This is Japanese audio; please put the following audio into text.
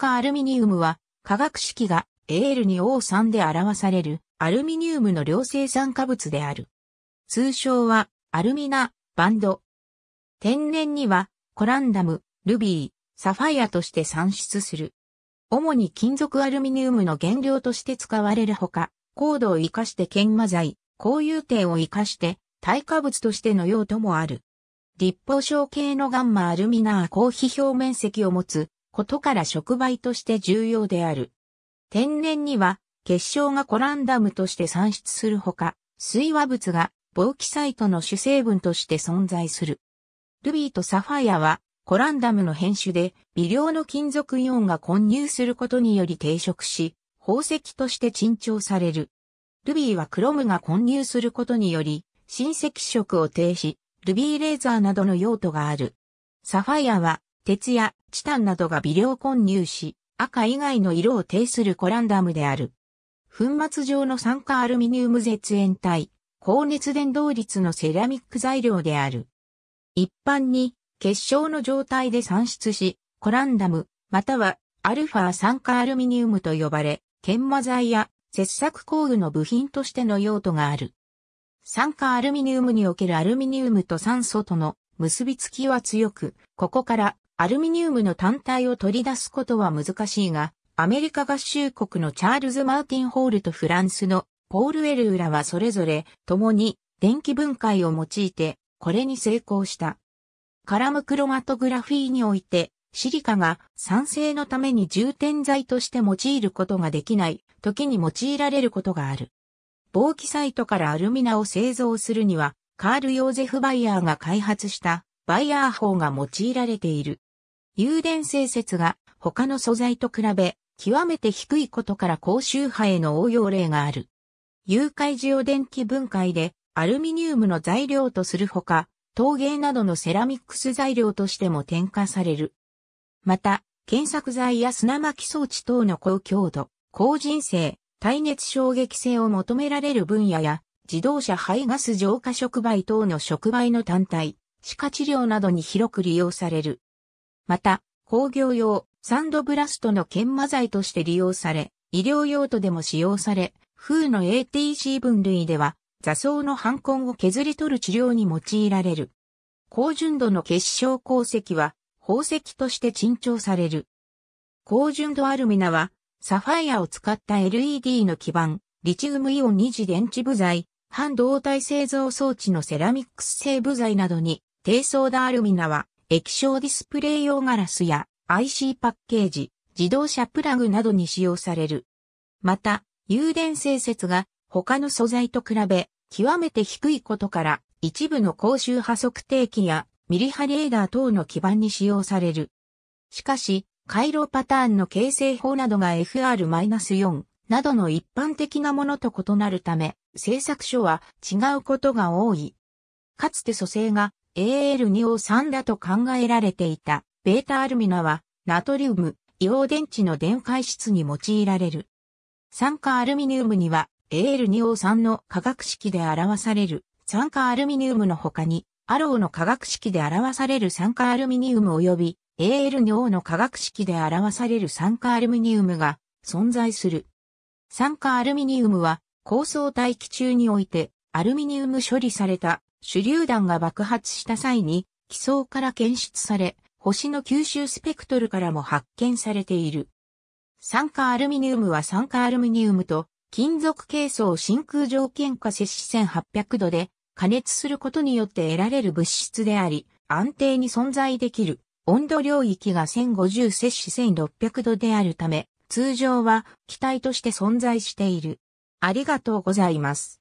化アルミニウムは化学式が a l 2 o 3で表されるアルミニウムの量生産化物である。通称はアルミナ、バンド。天然にはコランダム、ルビー、サファイアとして産出する。主に金属アルミニウムの原料として使われるほか、高度を活かして研磨剤、高融点を活かして耐火物としての用途もある。立方小系のガンマアルミナー高非表面積を持つことから触媒として重要である。天然には結晶がコランダムとして産出するほか、水和物がボーキサイトの主成分として存在する。ルビーとサファイアはコランダムの変種で微量の金属イオンが混入することにより定色し、宝石として珍重される。ルビーはクロムが混入することにより、新赤色を停止、ルビーレーザーなどの用途がある。サファイアは鉄やチタンなどが微量混入し、赤以外の色を呈するコランダムである。粉末状の酸化アルミニウム絶縁体、高熱伝導率のセラミック材料である。一般に結晶の状態で産出し、コランダム、またはアルファ酸化アルミニウムと呼ばれ、研磨剤や切削工具の部品としての用途がある。酸化アルミニウムにおけるアルミニウムと酸素との結びつきは強く、ここからアルミニウムの単体を取り出すことは難しいが、アメリカ合衆国のチャールズ・マーティン・ホールとフランスのポール・エル・ウラはそれぞれ共に電気分解を用いてこれに成功した。カラムクロマトグラフィーにおいてシリカが酸性のために充填剤として用いることができない時に用いられることがある。防気サイトからアルミナを製造するにはカール・ヨーゼフ・バイヤーが開発したバイヤー法が用いられている。油電性説が他の素材と比べ極めて低いことから高周波への応用例がある。誘解ジオ電気分解でアルミニウムの材料とするほか、陶芸などのセラミックス材料としても添加される。また、検索材や砂巻装置等の高強度、高人性、耐熱衝撃性を求められる分野や、自動車排ガス浄化触媒等の触媒の単体、歯科治療などに広く利用される。また、工業用、サンドブラストの研磨剤として利用され、医療用途でも使用され、風の ATC 分類では、座層の反根を削り取る治療に用いられる。高純度の結晶鉱石は、宝石として珍重される。高純度アルミナは、サファイアを使った LED の基板、リチウムイオン二次電池部材、半導体製造装置のセラミックス製部材などに、低層ダアルミナは、液晶ディスプレイ用ガラスや IC パッケージ、自動車プラグなどに使用される。また、誘電性説が他の素材と比べ極めて低いことから一部の高周波測定器やミリ波レーダー等の基板に使用される。しかし、回路パターンの形成法などが FR-4 などの一般的なものと異なるため、製作所は違うことが多い。かつて組成が AL2O3 だと考えられていた、ベータアルミナは、ナトリウム、硫黄電池の電解質に用いられる。酸化アルミニウムには、AL2O3 の化学式で表される酸化アルミニウムの他に、アローの化学式で表される酸化アルミニウム及び AL2O の化学式で表される酸化アルミニウムが存在する。酸化アルミニウムは構想大気中においてアルミニウム処理された手榴弾が爆発した際に、気層から検出され、星の吸収スペクトルからも発見されている。酸化アルミニウムは酸化アルミニウムと金属系層を真空条件下摂氏1800度で加熱することによって得られる物質であり、安定に存在できる温度領域が1050摂氏1600度であるため、通常は気体として存在している。ありがとうございます。